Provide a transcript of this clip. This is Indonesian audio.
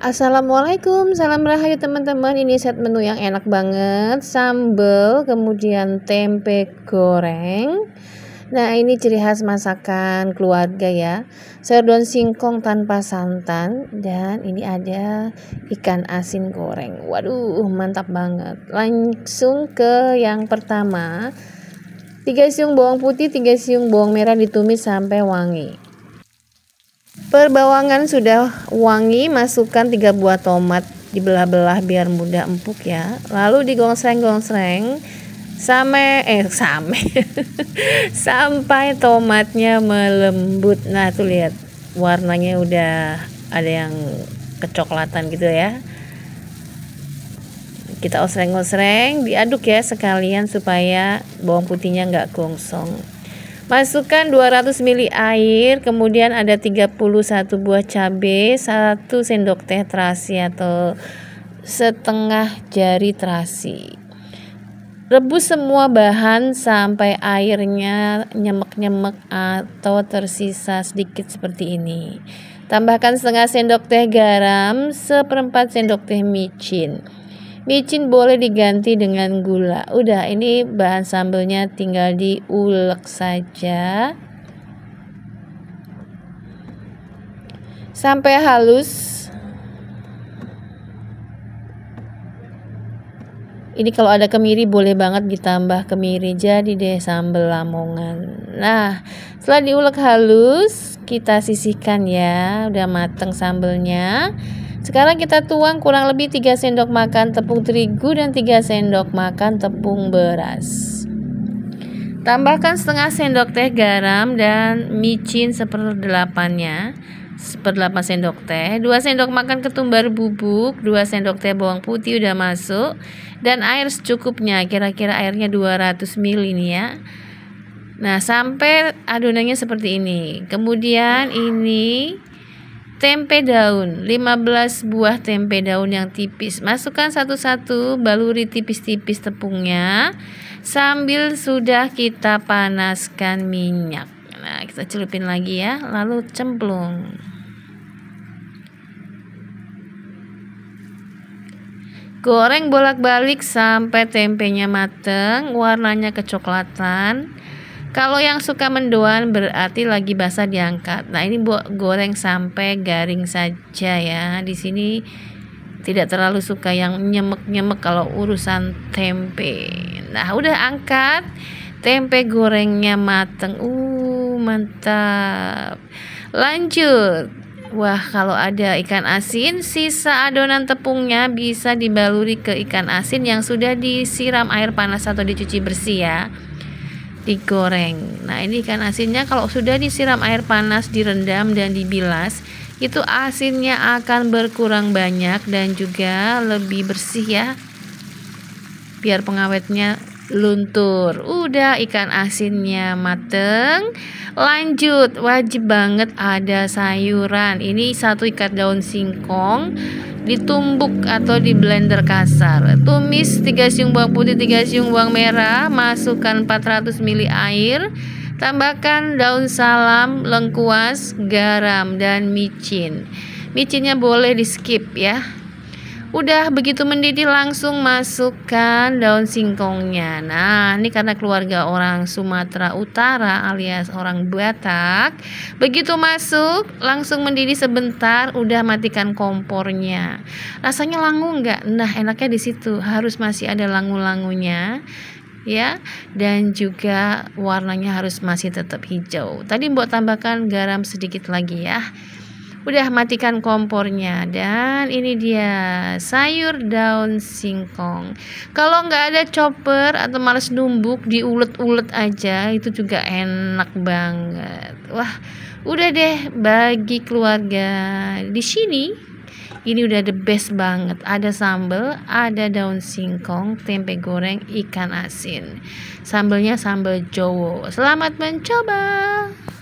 Assalamualaikum, salam rahayu teman-teman. Ini set menu yang enak banget, sambal, kemudian tempe goreng. Nah, ini ciri khas masakan keluarga ya. Sayur singkong tanpa santan dan ini ada ikan asin goreng. Waduh, mantap banget. Langsung ke yang pertama. 3 siung bawang putih, 3 siung bawang merah ditumis sampai wangi. Perbawangan sudah wangi, masukkan tiga buah tomat dibelah-belah biar mudah empuk ya. Lalu digongsreng-gongsreng sampai eh sampai sampai tomatnya melembut. Nah, tuh lihat warnanya udah ada yang kecoklatan gitu ya. Kita osreng-osreng, diaduk ya sekalian supaya bawang putihnya nggak gongsong. Masukkan 200 ml air, kemudian ada 31 buah cabe, 1 sendok teh terasi atau setengah jari terasi. Rebus semua bahan sampai airnya nyemek-nyemek atau tersisa sedikit seperti ini. Tambahkan setengah sendok teh garam, seperempat sendok teh micin Micin boleh diganti dengan gula. Udah, ini bahan sambelnya tinggal diulek saja. Sampai halus. Ini kalau ada kemiri boleh banget ditambah kemiri jadi deh sambel lamongan. Nah, setelah diulek halus, kita sisihkan ya. Udah mateng sambelnya. Sekarang kita tuang kurang lebih 3 sendok makan tepung terigu dan 3 sendok makan tepung beras. Tambahkan setengah sendok teh garam dan micin seperdelapannya seperdelapan sendok teh, 2 sendok makan ketumbar bubuk, 2 sendok teh bawang putih udah masuk dan air secukupnya, kira-kira airnya 200 ml ini ya. Nah, sampai adonannya seperti ini. Kemudian ini Tempe daun, 15 buah tempe daun yang tipis. Masukkan satu-satu, baluri tipis-tipis tepungnya sambil sudah kita panaskan minyak. Nah, kita celupin lagi ya, lalu cemplung. Goreng bolak-balik sampai tempenya mateng, warnanya kecoklatan. Kalau yang suka mendoan berarti lagi basah diangkat. Nah, ini buat goreng sampai garing saja ya. Di sini tidak terlalu suka yang nyemek-nyemek kalau urusan tempe. Nah, udah angkat tempe gorengnya mateng. Uh, mantap. Lanjut. Wah, kalau ada ikan asin, sisa adonan tepungnya bisa dibaluri ke ikan asin yang sudah disiram air panas atau dicuci bersih ya digoreng. Nah, ini ikan asinnya kalau sudah disiram air panas, direndam dan dibilas, itu asinnya akan berkurang banyak dan juga lebih bersih ya. Biar pengawetnya luntur. Udah ikan asinnya mateng. Lanjut, wajib banget ada sayuran. Ini satu ikat daun singkong ditumbuk atau di blender kasar. Tumis 3 siung bawang putih, 3 siung bawang merah, masukkan 400 ml air. Tambahkan daun salam, lengkuas, garam dan micin. Micinnya boleh di skip ya. Udah begitu mendidih langsung masukkan daun singkongnya. Nah, ini karena keluarga orang Sumatera Utara alias orang Batak. Begitu masuk, langsung mendidih sebentar, udah matikan kompornya. Rasanya langu nggak? Nah, enaknya di situ. Harus masih ada langu-langunya ya dan juga warnanya harus masih tetap hijau. Tadi Mbok tambahkan garam sedikit lagi ya udah matikan kompornya dan ini dia sayur daun singkong kalau nggak ada chopper atau males numbuk diulet-ulet aja itu juga enak banget wah udah deh bagi keluarga di sini ini udah the best banget ada sambal ada daun singkong tempe goreng ikan asin sambelnya sambal jowo selamat mencoba